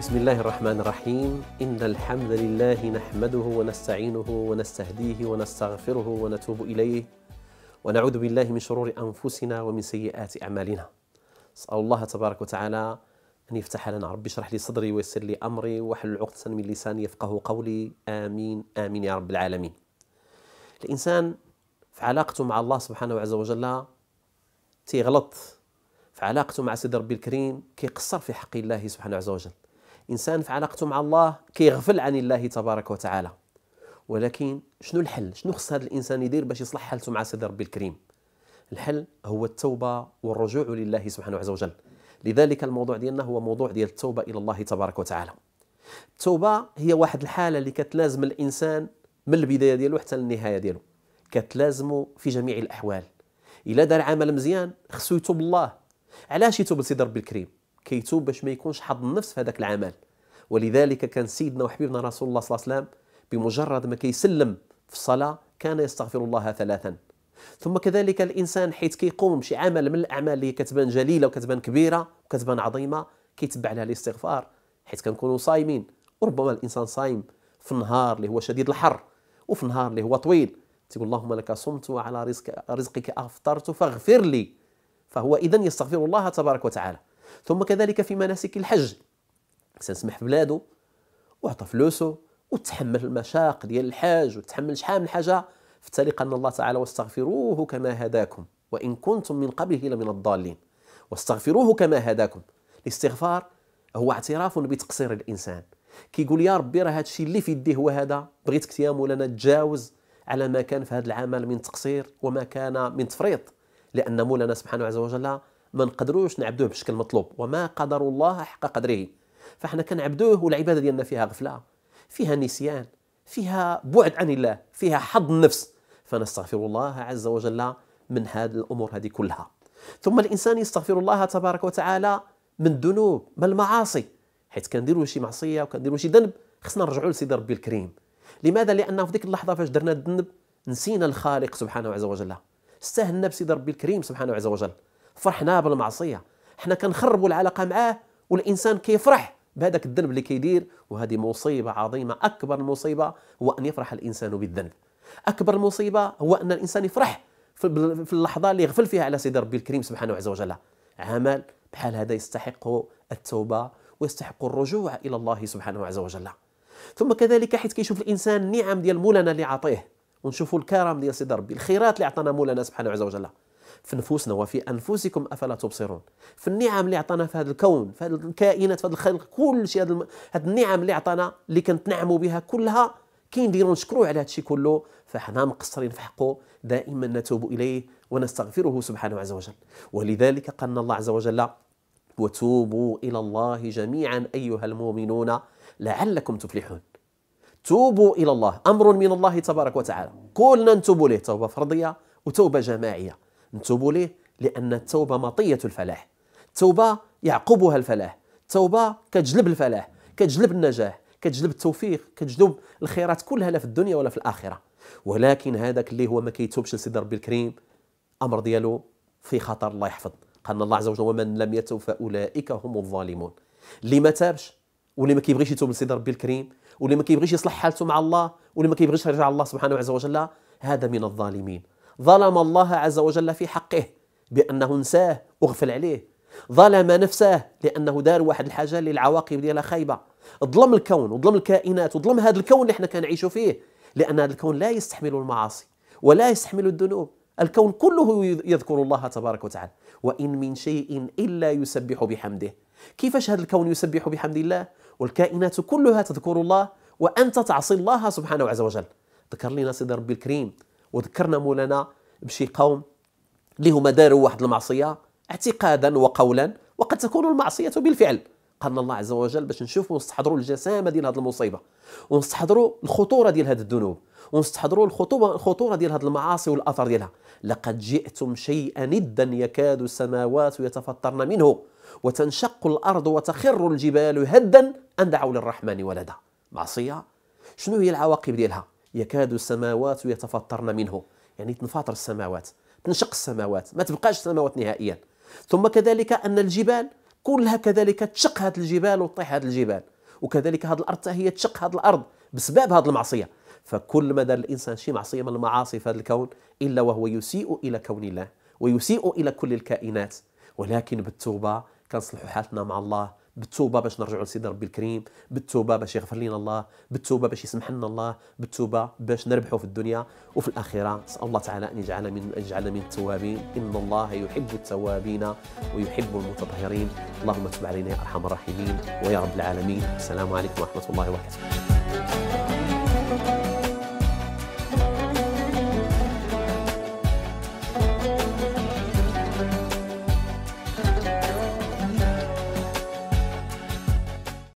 بسم الله الرحمن الرحيم إن الحمد لله نحمده ونستعينه ونستهديه ونستغفره ونتوب إليه ونعوذ بالله من شرور أنفسنا ومن سيئات أعمالنا أسأل الله تبارك وتعالى أن يفتح لنا ربي اشرح لي صدري ويسر لي أمري وحل عقدة من لساني يفقه قولي آمين آمين يا رب العالمين الإنسان في علاقته مع الله سبحانه عز وجل تيغلط في علاقته مع سيد ربي الكريم كيقصر في حق الله سبحانه عز وجل الانسان في علاقته مع الله كيغفل عن الله تبارك وتعالى ولكن شنو الحل شنو خص هذا الانسان يدير باش يصلح حالته مع سيدي ربي الكريم الحل هو التوبه والرجوع لله سبحانه عز وجل لذلك الموضوع ديالنا هو موضوع ديال التوبه الى الله تبارك وتعالى التوبه هي واحد الحاله اللي كتلازم الانسان من البدايه ديالو حتى النهايه ديالو كتلازمو في جميع الاحوال الا دار عمل مزيان خصو يتوب الله علاش يتوب سيدي ربي الكريم كيتوب باش ما يكونش حظ النفس في هذاك العمل ولذلك كان سيدنا وحبيبنا رسول الله صلى الله عليه وسلم بمجرد ما كيسلم في الصلاه كان يستغفر الله ثلاثا ثم كذلك الانسان حيث كيقوم بشي عمل من الاعمال اللي كتبان جليله وكتبان كبيره وكتبان عظيمه كيتبع لها الاستغفار حيث كنكونوا صايمين وربما الانسان صايم في النهار اللي هو شديد الحر وفي النهار اللي هو طويل تقول اللهم لك صمت وعلى رزق رزقك افطرت فاغفر لي فهو اذا يستغفر الله تبارك وتعالى ثم كذلك في مناسك الحج الانسان في بلاده وعطى فلوسه وتحمل المشاق ديال الحاج وتحمل شحال من حاجه في التالي ان الله تعالى واستغفروه كما هداكم وان كنتم من قبله لمن الضالين واستغفروه كما هداكم الاستغفار هو اعتراف بتقصير الانسان كيقول يا ربي راه هادشي اللي في يدي هو هذا بغيتك يا مولانا نتجاوز على ما كان في هذا العمل من تقصير وما كان من تفريط لان مولانا سبحانه عز وجل ما نقدروش نعبدوه بشكل مطلوب وما قدر الله حق قدره فاحنا كنعبدوه والعباده ديالنا فيها غفله فيها نسيان فيها بعد عن الله فيها حظ النفس فنستغفر الله عز وجل من هذه الامور هذه كلها ثم الانسان يستغفر الله تبارك وتعالى من الذنوب من المعاصي حيث كنديروا شي معصيه وكنديروا شي ذنب خصنا نرجعوا لسيدي ربي الكريم لماذا لانه في ديك اللحظه فاش درنا الذنب نسينا الخالق سبحانه عز وجل استهلنا بسيدي ربي الكريم سبحانه عز وجل فرحنا بالمعصيه حنا كنخربوا العلاقه معاه والانسان كيفرح بهذاك الذنب اللي كيدير وهذه مصيبه عظيمه اكبر مصيبه هو ان يفرح الانسان بالذنب اكبر مصيبه هو ان الانسان يفرح في اللحظه اللي يغفل فيها على سيدي ربي الكريم سبحانه عز وجل عمل بحال هذا يستحق التوبه ويستحق الرجوع الى الله سبحانه عز وجل ثم كذلك حيث كيشوف الانسان النعم ديال مولانا اللي عطيه ونشوفوا الكرم ديال سيدي ربي الخيرات اللي عطانا مولانا سبحانه عز وجل في نفوسنا وفي انفسكم افلا تبصرون في النعم اللي عطانا في هذا الكون في هذه الكائنات في هذا الخلق كل شيء هذه النعم اللي عطانا اللي كنتنعموا بها كلها كي نديروا نشكروه على هذا الشيء كله فحنا مقصرين في حقه دائما نتوب اليه ونستغفره سبحانه عز وجل ولذلك قال الله عز وجل وتوبوا الى الله جميعا ايها المؤمنون لعلكم تفلحون توبوا الى الله امر من الله تبارك وتعالى كلنا نتوب اليه توبه فرديه وتوبه جماعيه نتوبوا ليه لأن التوبة مطية الفلاح التوبة يعقبها الفلاح التوبة كتجلب الفلاح كتجلب النجاح كتجلب التوفيق كتجلب الخيرات كلها لا في الدنيا ولا في الآخرة ولكن هذاك اللي هو ما كيتوبش لسيدي ربي الكريم امر ديالو في خطر الله يحفظ قال الله عز وجل ومن لم يتوب فاولئك هم الظالمون اللي ما تابش واللي ما كيبغيش يتوب لسيدي ربي الكريم واللي ما كيبغيش يصلح حالته مع الله واللي ما كيبغيش يرجع الله سبحانه وعز وجل هذا من الظالمين ظلم الله عز وجل في حقه بأنه نساه وغفل عليه ظلم نفسه لأنه دار واحد الحاجة للعواقب ديالها خايبة ظلم الكون وظلم الكائنات وظلم هذا الكون اللي احنا كنعيشوا فيه لأن هذا الكون لا يستحمل المعاصي ولا يستحمل الذنوب الكون كله يذكر الله تبارك وتعالى وإن من شيء إلا يسبح بحمده كيفاش هذا الكون يسبح بحمد الله والكائنات كلها تذكر الله وأنت تعصي الله سبحانه عز وجل ذكر لنا سيد ربي الكريم وذكرنا مولانا بشي قوم اللي هما داروا واحد المعصيه اعتقادا وقولا وقد تكون المعصيه بالفعل قالنا الله عز وجل باش نشوفوا ونستحضروا الجسامه ديال هذه المصيبه ونستحضروا الخطوره ديال هذه الذنوب ونستحضروا الخطوره ديال هذه المعاصي والاثر ديالها لقد جئتم شيئا ندا يكاد السماوات يتفطرن منه وتنشق الارض وتخر الجبال هدا ان دعوا للرحمن ولدا معصيه شنو هي العواقب ديالها يكاد السماوات يتفطرن منه يعني تنفطر السماوات تنشق السماوات ما تبقاش السماوات نهائيا ثم كذلك أن الجبال كلها كذلك تشق هذه الجبال وتطيح هذه الجبال وكذلك هذه الأرض هي تشق هذه الأرض بسبب هذه المعصية فكل ما دار الإنسان شي معصية من المعاصي في هذا الكون إلا وهو يسيء إلى كون الله ويسيء إلى كل الكائنات ولكن بالتوبة كنصلحوا حالتنا مع الله بالتوبه باش نرجعوا لسيدي ربي الكريم بالتوبه باش يغفر لنا الله بالتوبه باش يسمح لنا الله بالتوبه باش نربحوا في الدنيا وفي الاخره نسال الله تعالى ان يجعل من ان يجعلنا من التوابين ان الله يحب التوابين ويحب المتطهرين اللهم تب علينا يا ارحم الراحمين ويا رب العالمين السلام عليكم ورحمه الله وبركاته